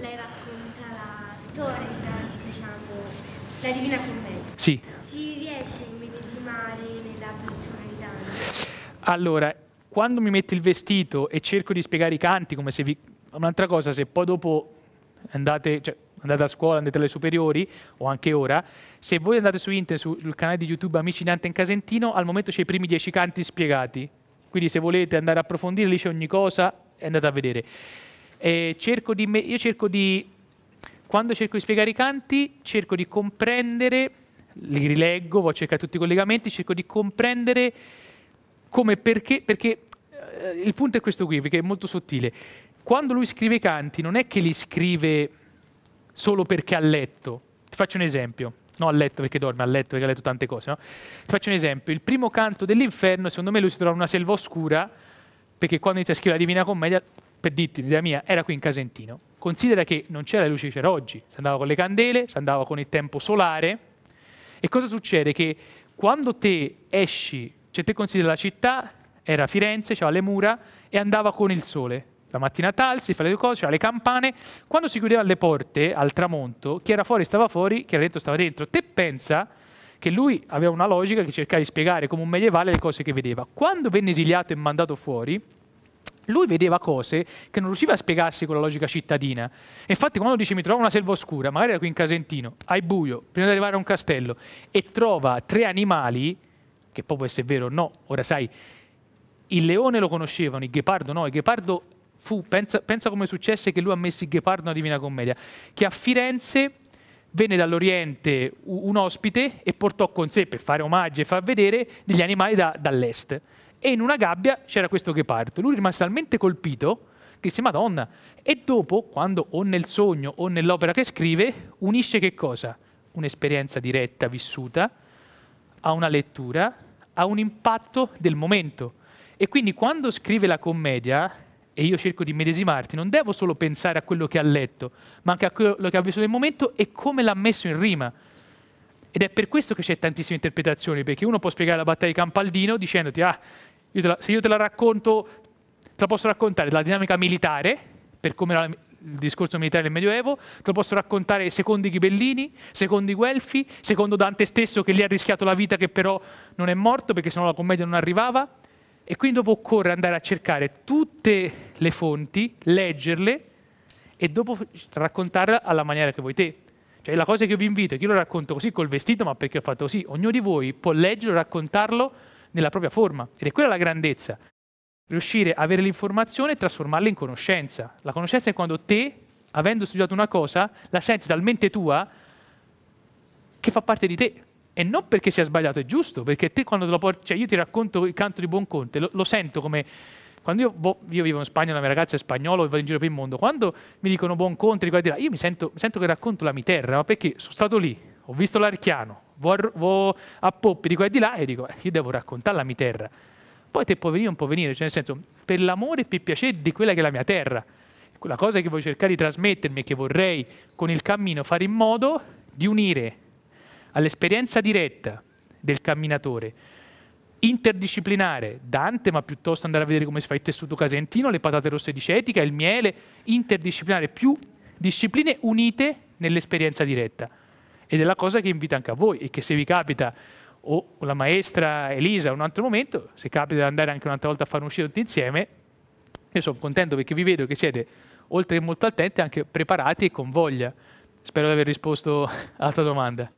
lei racconta la storia, diciamo, la Divina Commedia. Sì. Si riesce a immedesimare nella persona di Dante? Allora, quando mi metto il vestito e cerco di spiegare i canti, come se vi... Un'altra cosa, se poi dopo andate... Cioè, andate a scuola, andate alle superiori o anche ora, se voi andate su internet, sul canale di YouTube Amici Dante in Casentino, al momento c'è i primi dieci canti spiegati. Quindi se volete andare a approfondire, lì c'è ogni cosa, e andate a vedere. Eh, cerco di me- io cerco di, quando cerco di spiegare i canti, cerco di comprendere, li rileggo, voglio cercare tutti i collegamenti, cerco di comprendere come perché, perché eh, il punto è questo qui, perché è molto sottile. Quando lui scrive i canti non è che li scrive solo perché ha letto. Ti faccio un esempio. No, ha letto perché dorme, ha letto perché ha letto tante cose. No? Ti faccio un esempio. Il primo canto dell'inferno, secondo me, lui si trova in una selva oscura, perché quando inizia a scrivere la Divina Commedia per dirti l'idea mia, era qui in Casentino. Considera che non c'era la luce che c'era oggi, si andava con le candele, si andava con il tempo solare. E cosa succede? Che quando te esci, cioè te considera la città, era Firenze, c'era le mura e andava con il sole. La mattina talsi, fa le due cose, c'era le campane. Quando si chiudevano le porte al tramonto, chi era fuori stava fuori, chi era dentro stava dentro. Te pensa che lui aveva una logica che cercava di spiegare come un medievale le cose che vedeva. Quando venne esiliato e mandato fuori, lui vedeva cose che non riusciva a spiegarsi con la logica cittadina. Infatti quando dice mi trovo una selva oscura, magari era qui in Casentino, hai buio, prima di arrivare a un castello, e trova tre animali, che poi può essere vero o no, ora sai, il leone lo conoscevano, il ghepardo no, il ghepardo fu, pensa, pensa come successe che lui ha messo il ghepardo nella Divina Commedia, che a Firenze venne dall'Oriente un ospite e portò con sé, per fare omaggio e far vedere, degli animali da, dall'est e in una gabbia c'era questo ghepardo. Lui rimase talmente colpito che disse Madonna. E dopo, quando o nel sogno o nell'opera che scrive, unisce che cosa? Un'esperienza diretta, vissuta, a una lettura, a un impatto del momento. E quindi quando scrive la commedia, e io cerco di medesimarti, non devo solo pensare a quello che ha letto, ma anche a quello che ha vissuto nel momento e come l'ha messo in rima. Ed è per questo che c'è tantissime interpretazioni, perché uno può spiegare la battaglia di Campaldino dicendoti, ah, io la, se io te la racconto, te la posso raccontare la dinamica militare, per come era il discorso militare nel Medioevo, te la posso raccontare secondo i Ghibellini, secondo i Guelfi, secondo Dante stesso che lì ha rischiato la vita che però non è morto perché sennò la commedia non arrivava. E quindi dopo occorre andare a cercare tutte le fonti, leggerle e dopo raccontarle alla maniera che vuoi te. Cioè la cosa che io vi invito che io lo racconto così col vestito, ma perché ho fatto così, ognuno di voi può leggerlo, raccontarlo nella propria forma. Ed è quella la grandezza. Riuscire a avere l'informazione e trasformarla in conoscenza. La conoscenza è quando te, avendo studiato una cosa, la senti talmente tua che fa parte di te. E non perché sia sbagliato, è giusto, perché te quando te lo porti, cioè io ti racconto il canto di Buon Conte, lo, lo sento come quando io, boh, io, vivo in Spagna, la mia ragazza è spagnola e vado in giro per il mondo, quando mi dicono buon conto, io mi sento, sento, che racconto la mia terra, ma perché sono stato lì, ho visto l'archiano, vado a poppi di qua e di là e dico, eh, io devo raccontarla la mia terra. Poi te può venire o non può venire, cioè nel senso, per l'amore e per il piacere di quella che è la mia terra, quella cosa che voglio cercare di trasmettermi e che vorrei con il cammino fare in modo di unire all'esperienza diretta del camminatore, interdisciplinare, Dante, ma piuttosto andare a vedere come si fa il tessuto casentino, le patate rosse di cetica, il miele, interdisciplinare, più discipline unite nell'esperienza diretta. Ed è la cosa che invito anche a voi e che se vi capita o la maestra Elisa un altro momento, se capita di andare anche un'altra volta a fare un'uscita tutti insieme, io sono contento perché vi vedo che siete, oltre che molto attenti, anche preparati e con voglia. Spero di aver risposto alla tua domanda.